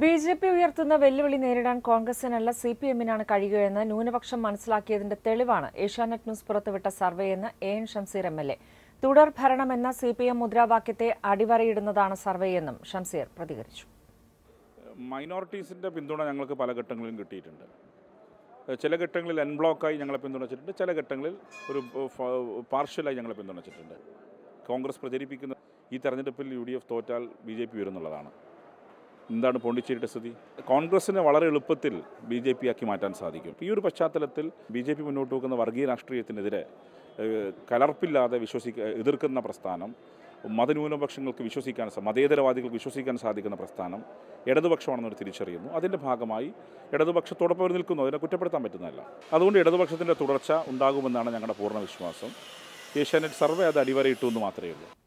B J P ഉയർത്തുന്ന വെല്ലുവിളി നേരിടാൻ കോൺഗ്രസിനല്ല സി പി എമ്മിനാണ് കഴിയുകയെന്ന് ന്യൂനപക്ഷം മനസ്സിലാക്കിയതിന്റെ തെളിവാണ് ഏഷ്യാനെറ്റ് ന്യൂസ് പുറത്തുവിട്ട സർവേയെന്ന് A N Shamseer M L A തുടർ ഭരണമെന്ന സി പി എം മുദ്രാവാക്യത്തെ അടിവരയിടുന്നതാണ് സർവേയെന്നും ഷംസീർ പ്രതികരിച്ചു മൈനോറിറ്റീസിന്റെ പിന്തുണ ഞങ്ങൾക്ക് പല ഘട്ടങ്ങളിലും കിട്ടിയിട്ടുണ്ട് ചില ഘട്ടങ്ങളിൽ ആയി ഞങ്ങളെ പിന്തുണച്ചിട്ടുണ്ട് ചില ഘട്ടങ്ങളിൽ ഒരു പാർഷ്യലായി ഞങ്ങളെ പിന്തുണച്ചിട്ടുണ്ട് കോൺഗ്രസ് പ്രചരിപ്പിക്കുന്ന ഈ തെരഞ്ഞെടുപ്പിൽ യു ഡി എഫ് തോറ്റാൽ ബി ജെ പി വരുന്നുള്ളതാണ് എന്താണ് പോണ്ടിച്ചേരിയുടെ സ്ഥിതി കോൺഗ്രസിനെ വളരെ എളുപ്പത്തിൽ ബി ജെ പി ആക്കി മാറ്റാൻ സാധിക്കും ഈ ഒരു പശ്ചാത്തലത്തിൽ ബി ജെ പി മുന്നോട്ട് വെക്കുന്ന വർഗീയ രാഷ്ട്രീയത്തിനെതിരെ കലർപ്പില്ലാതെ വിശ്വസി എതിർക്കുന്ന പ്രസ്ഥാനം മതന്യൂനപക്ഷങ്ങൾക്ക് വിശ്വസിക്കാൻ മതേതരവാദികൾക്ക് വിശ്വസിക്കാൻ സാധിക്കുന്ന പ്രസ്ഥാനം ഇടതുപക്ഷമാണെന്നൊരു തിരിച്ചറിയുന്നു അതിൻ്റെ ഭാഗമായി ഇടതുപക്ഷത്തോടൊപ്പം അവർ നിൽക്കുന്നു അതിനെ കുറ്റപ്പെടുത്താൻ പറ്റുന്നതല്ല അതുകൊണ്ട് ഇടതുപക്ഷത്തിൻ്റെ തുടർച്ച ഉണ്ടാകുമെന്നാണ് ഞങ്ങളുടെ പൂർണ്ണ വിശ്വാസം ഏഷ്യാനെറ്റ് സർവേ അത് അടിവരയിട്ടു എന്ന് മാത്രമേ ഉള്ളൂ